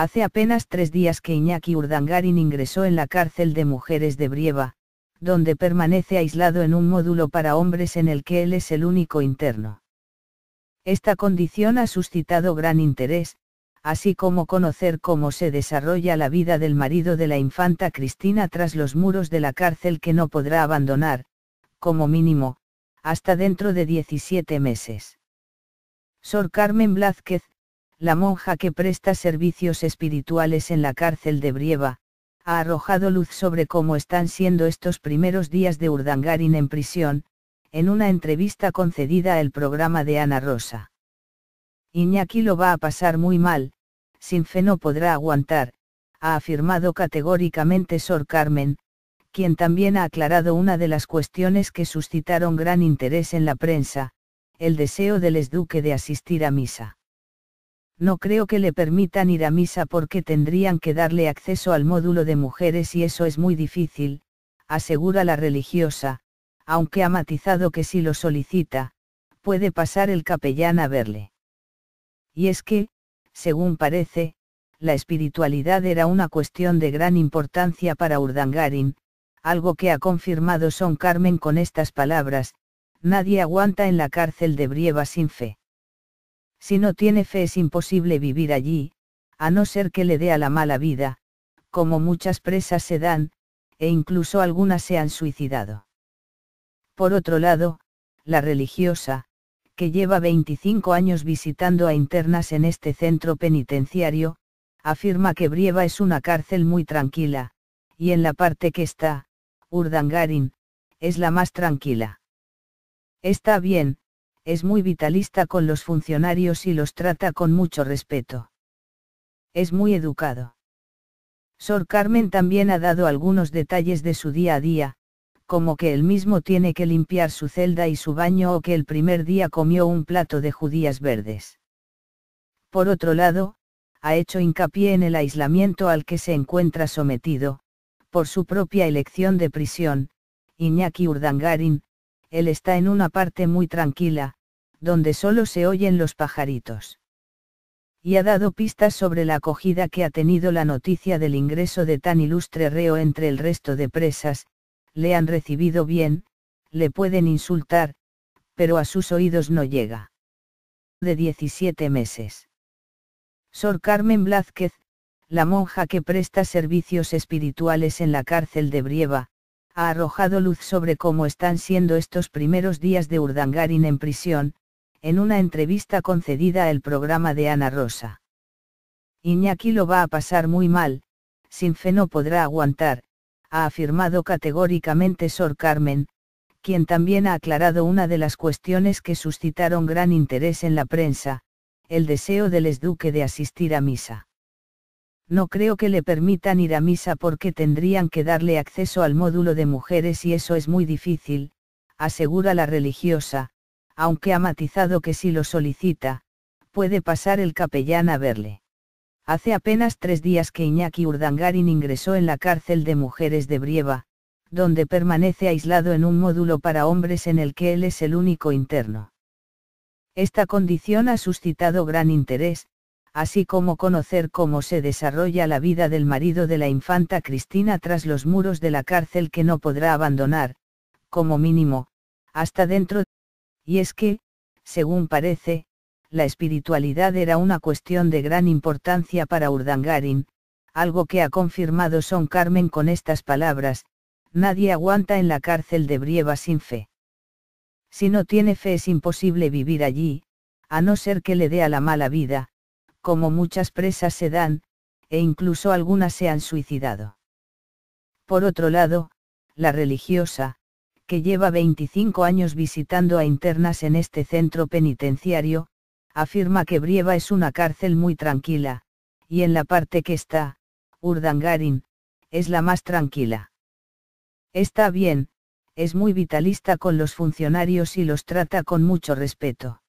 Hace apenas tres días que Iñaki Urdangarin ingresó en la cárcel de mujeres de Brieva, donde permanece aislado en un módulo para hombres en el que él es el único interno. Esta condición ha suscitado gran interés, así como conocer cómo se desarrolla la vida del marido de la infanta Cristina tras los muros de la cárcel que no podrá abandonar, como mínimo, hasta dentro de 17 meses. Sor Carmen Blázquez, la monja que presta servicios espirituales en la cárcel de Brieva, ha arrojado luz sobre cómo están siendo estos primeros días de Urdangarin en prisión, en una entrevista concedida al programa de Ana Rosa. Iñaki lo va a pasar muy mal, sin fe no podrá aguantar, ha afirmado categóricamente Sor Carmen, quien también ha aclarado una de las cuestiones que suscitaron gran interés en la prensa, el deseo del exduque de asistir a misa. No creo que le permitan ir a misa porque tendrían que darle acceso al módulo de mujeres y eso es muy difícil, asegura la religiosa, aunque ha matizado que si lo solicita, puede pasar el capellán a verle. Y es que, según parece, la espiritualidad era una cuestión de gran importancia para Urdangarin, algo que ha confirmado Son Carmen con estas palabras, nadie aguanta en la cárcel de Brieva sin fe. Si no tiene fe es imposible vivir allí, a no ser que le dé a la mala vida, como muchas presas se dan, e incluso algunas se han suicidado. Por otro lado, la religiosa, que lleva 25 años visitando a internas en este centro penitenciario, afirma que Brieva es una cárcel muy tranquila, y en la parte que está, Urdangarin, es la más tranquila. Está bien, es muy vitalista con los funcionarios y los trata con mucho respeto. Es muy educado. Sor Carmen también ha dado algunos detalles de su día a día, como que él mismo tiene que limpiar su celda y su baño o que el primer día comió un plato de judías verdes. Por otro lado, ha hecho hincapié en el aislamiento al que se encuentra sometido, por su propia elección de prisión, Iñaki Urdangarin, él está en una parte muy tranquila, donde solo se oyen los pajaritos. Y ha dado pistas sobre la acogida que ha tenido la noticia del ingreso de tan ilustre reo entre el resto de presas, le han recibido bien, le pueden insultar, pero a sus oídos no llega. De 17 meses. Sor Carmen Blázquez, la monja que presta servicios espirituales en la cárcel de Brieva, ha arrojado luz sobre cómo están siendo estos primeros días de Urdangarin en prisión, en una entrevista concedida al programa de Ana Rosa. Iñaki lo va a pasar muy mal, sin fe no podrá aguantar, ha afirmado categóricamente Sor Carmen, quien también ha aclarado una de las cuestiones que suscitaron gran interés en la prensa, el deseo del exduque de asistir a misa. No creo que le permitan ir a misa porque tendrían que darle acceso al módulo de mujeres y eso es muy difícil, asegura la religiosa, aunque ha matizado que si lo solicita, puede pasar el capellán a verle. Hace apenas tres días que Iñaki Urdangarin ingresó en la cárcel de mujeres de Brieva, donde permanece aislado en un módulo para hombres en el que él es el único interno. Esta condición ha suscitado gran interés, así como conocer cómo se desarrolla la vida del marido de la infanta Cristina tras los muros de la cárcel que no podrá abandonar, como mínimo, hasta dentro de y es que, según parece, la espiritualidad era una cuestión de gran importancia para Urdangarin, algo que ha confirmado Son Carmen con estas palabras, nadie aguanta en la cárcel de Brieva sin fe. Si no tiene fe es imposible vivir allí, a no ser que le dé a la mala vida, como muchas presas se dan, e incluso algunas se han suicidado. Por otro lado, la religiosa, que lleva 25 años visitando a internas en este centro penitenciario, afirma que Brieva es una cárcel muy tranquila, y en la parte que está, Urdangarin, es la más tranquila. Está bien, es muy vitalista con los funcionarios y los trata con mucho respeto.